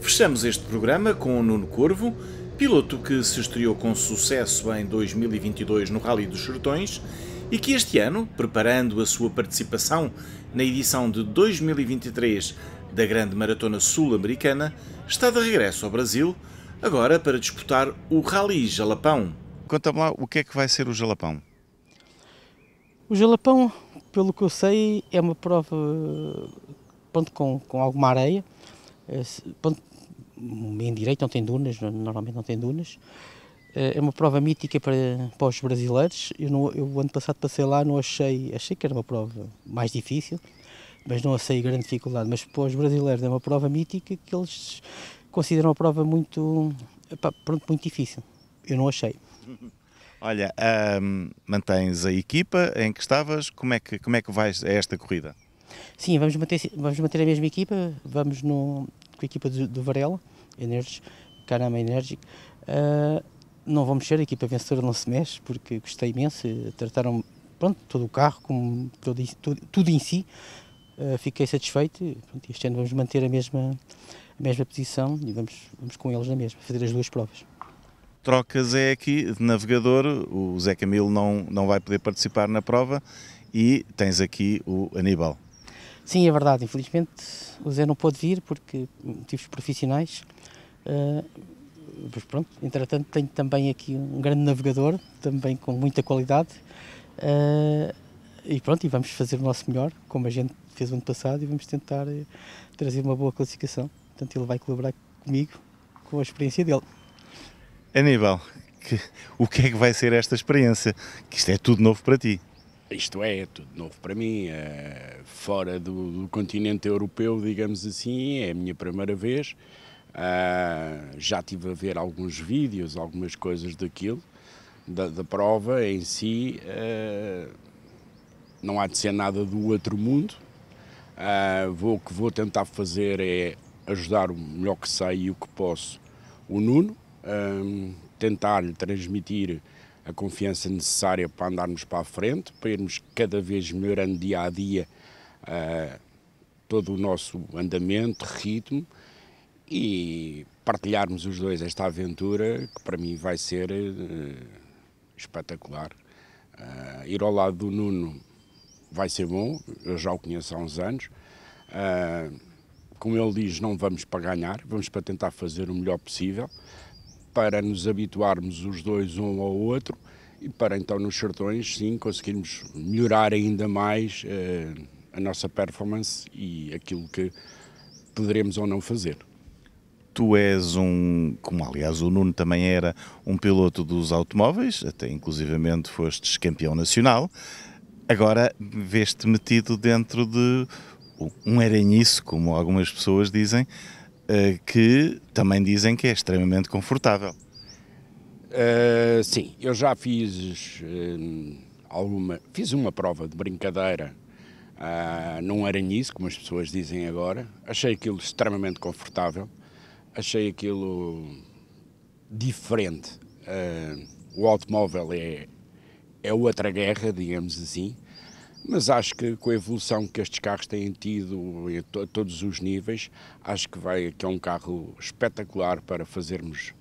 Fechamos este programa com o Nuno Corvo, piloto que se estreou com sucesso em 2022 no Rally dos Sertões e que este ano, preparando a sua participação na edição de 2023 da Grande Maratona Sul-Americana, está de regresso ao Brasil, agora para disputar o Rally Jalapão. Conta-me lá o que é que vai ser o Jalapão. O Jalapão, pelo que eu sei, é uma prova eh, pronto, com, com alguma areia em direito não tem dunas, normalmente não tem dunas. Eh, é uma prova mítica para, para os brasileiros. Eu, não, eu ano passado passei lá, não achei, achei que era uma prova mais difícil, mas não achei grande dificuldade. Mas para os brasileiros é uma prova mítica que eles consideram uma prova muito, pronto, muito difícil. Eu não achei. Olha, hum, mantens a equipa em que estavas, como é que, como é que vais a esta corrida? Sim, vamos manter, vamos manter a mesma equipa, vamos no, com a equipa do, do Varela, Energy, Caramba Energic Uh, ah, não vou mexer, a equipa vencedora não se mexe, porque gostei imenso, trataram pronto, todo o carro, como todo, tudo, tudo em si. Uh, fiquei satisfeito. Pronto, este ano vamos manter a mesma, a mesma posição e vamos, vamos com eles na mesma, fazer as duas provas. Trocas é aqui de navegador, o Zé Camilo não, não vai poder participar na prova e tens aqui o Aníbal. Sim, é verdade. Infelizmente o Zé não pôde vir porque motivos profissionais. Uh, mas pronto, entretanto tenho também aqui um grande navegador, também com muita qualidade. Uh, e pronto, e vamos fazer o nosso melhor, como a gente fez ano passado, e vamos tentar eh, trazer uma boa classificação. Portanto, ele vai colaborar comigo, com a experiência dele. Aníbal, que, o que é que vai ser esta experiência? Que isto é tudo novo para ti isto é, é tudo novo para mim, é, fora do, do, continente europeu, digamos assim, é a minha primeira vez. Ah, já tive a ver alguns vídeos, algumas coisas daquilo, da, da prova em si. Ah, não há de ser nada do outro mundo. Ah, vou, o que vou tentar fazer é ajudar o melhor que sei e o que posso o Nuno, tentar-lhe transmitir a confiança necessária para andarmos para a frente, para irmos cada vez melhorando dia a dia uh, todo o nosso andamento, ritmo e partilharmos os dois esta aventura que para mim vai ser uh, espetacular. Uh, ir ao lado do Nuno vai ser bom, eu já o conheço há uns anos. como ele diz, não vamos para ganhar, vamos para tentar fazer o melhor possível para nos habituarmos os dois um ao outro e para então nos sertões, sim, conseguirmos melhorar ainda mais uh, a nossa performance e aquilo que poderemos ou não fazer. Tu és um, como aliás o Nuno também era, um piloto dos automóveis, até inclusivamente fostes campeão nacional, agora vês-te metido dentro de um aranhiço, como algumas pessoas dizem, eh, que também dizem que é extremamente confortável. Uh, sim, eu já fiz uh, alguma, fiz uma prova de brincadeira uh, num aranhice, como as pessoas dizem agora. Achei aquilo extremamente confortável, achei aquilo diferente. Ah, o automóvel é, é outra guerra, digamos assim mas acho que com a evolução que estes carros têm tido a todos os níveis, acho que, vai, que é um carro espetacular para fazermos,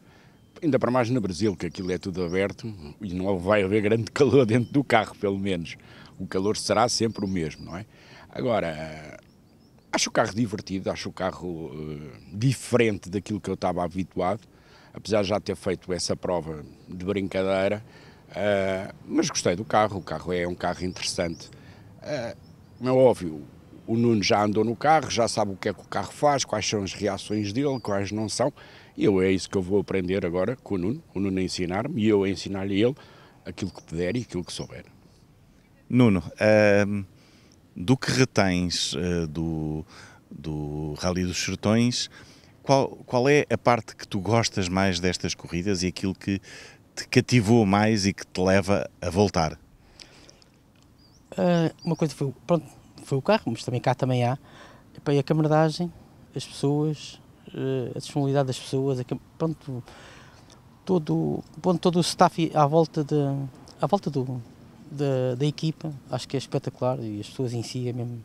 ainda para mais no Brasil, que aquilo é tudo aberto e não vai haver grande calor dentro do carro, pelo menos. O calor será sempre o mesmo, não é? Agora, acho o carro divertido, acho o carro uh, diferente daquilo que eu estava habituado, apesar de já ter feito essa prova de brincadeira, uh, mas gostei do carro, o carro é um carro interessante é, é, óbvio, o Nuno já andou no carro, já sabe o que é que o carro faz, quais são as reações dele, quais não são. E eu, é isso que eu vou aprender agora com o Nuno, o Nuno a ensinar-me e eu a ensinar-lhe ele aquilo que puder e aquilo que souber. Nuno, uh, do que retens uh, do, do Rally dos Sertões, qual, qual é a parte que tu gostas mais destas corridas e aquilo que te cativou mais e que te leva a voltar? Ah, uma coisa foi, pronto, foi o carro, mas também cá também há. e a camaradagem, as pessoas, ah, a disponibilidade das pessoas, a, pronto, todo, pronto, todo o staff à volta, de, à volta do, da, da equipa, acho que é espetacular e as pessoas em si é mesmo.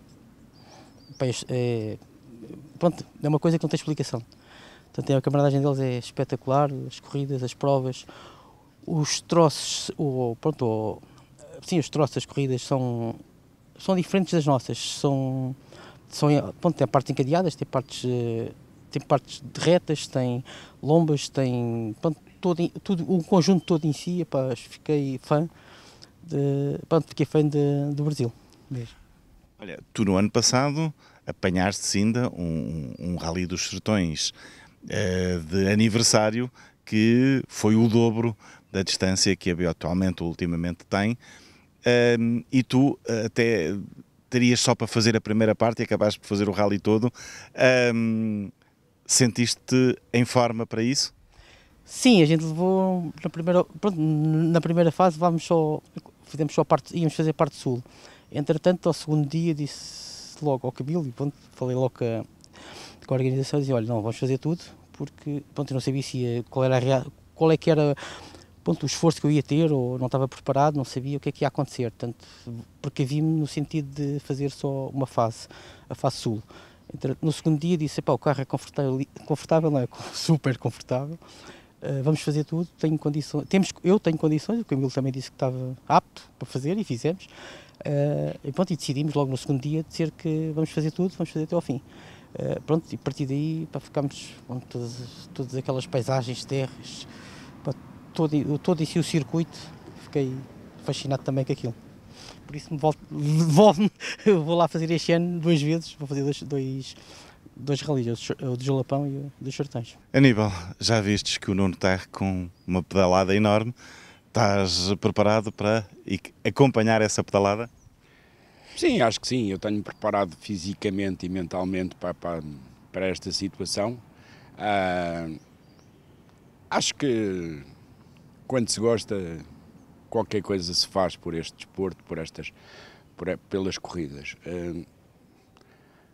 É, é, pronto, é uma coisa que não tem explicação. Portanto, é, a camaradagem deles é espetacular, as corridas, as provas, os troços, o, pronto, o, Sim, os troços as corridas são, são diferentes das nossas. São, são, pronto, tem partes encadeadas, tem partes, eh, tem partes de retas, tem lombas, tem pronto, todo, tudo, o conjunto todo em si. Epá, fiquei fã, de, pronto, fiquei fã de, do Brasil mesmo. Olha, tu no ano passado apanhaste ainda um, um Rally dos Sertões uh, de aniversário que foi o dobro da distância que a Biotualmente ultimamente tem um, e tu eh, até terias só para fazer a primeira parte e acabaste por fazer o rally todo. Um, Sentiste-te em forma para isso? Sim, a gente levou na primeira, pronto, na primeira fase vamos só, fizemos só parte, íamos fazer parte sul. Entretanto, ao segundo dia disse logo ao Cabilo e pronto, falei logo com a, com a organização, dizia, olha, não, vamos fazer tudo, porque pronto, eu não sabia se qual era a, qual é que era ponto o esforço que eu ia ter, ou não estava preparado, não sabia o que é que ia acontecer. Portanto, precavi-me no sentido de fazer só uma fase, a fase sul. No segundo dia disse, o carro é confortável, confortável não é? Super confortável. Uh, vamos fazer tudo, tenho condições, temos, eu tenho condições, o Camilo também disse que estava apto para fazer e fizemos. Uh, e pronto, e decidimos logo no segundo dia dizer que vamos fazer tudo, vamos fazer até ao fim. Uh, pronto, e a partir daí, para ficarmos com todas, todas aquelas paisagens, terras, todo, o todo em si o circuito, fiquei fascinado também com aquilo. Por isso me volto, volto vou lá fazer este ano duas vezes, vou fazer dois, dois, dois ralis, o do Jalapão e o dos Sertões. Aníbal, já vistes que o Nuno está com uma pedalada enorme, estás preparado para acompanhar essa pedalada? Sim, acho que sim, eu tenho preparado fisicamente e mentalmente para, para, para esta situação. Uh, acho que quando se gosta, qualquer coisa se faz por este desporto, por estas, por, pelas corridas. Hum,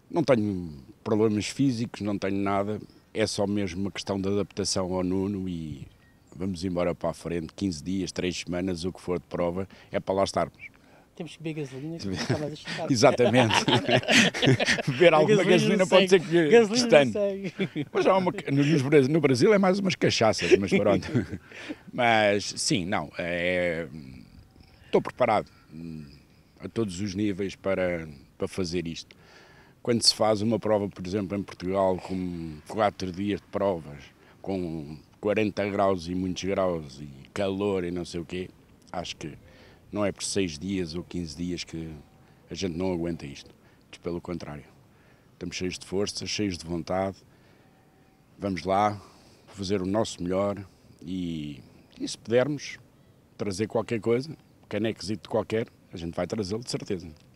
não tenho problemas físicos, não tenho nada, é só mesmo uma questão de adaptação ao Nuno e vamos embora para a frente, 15 dias, 3 semanas, o que for de prova, é para lá estarmos temos que beber gasolina, que mais Exatamente. Beber alguma gasolina, gasolina pode ser que gasolina Mas há uma, no, no, Brasil é mais umas cachaças, mas pronto. mas sim, não, é, estou preparado hum, a todos os níveis para, para fazer isto. Quando se faz uma prova, por exemplo, em Portugal, com quatro dias de provas, com 40 graus e muitos graus e calor e não sei o quê, acho que não é por seis dias ou 15 dias que a gente não aguenta isto. Pelo contrário, estamos cheios de força, cheios de vontade. Vamos lá fazer o nosso melhor e, e se pudermos trazer qualquer coisa, é de qualquer, a gente vai trazê-lo de certeza.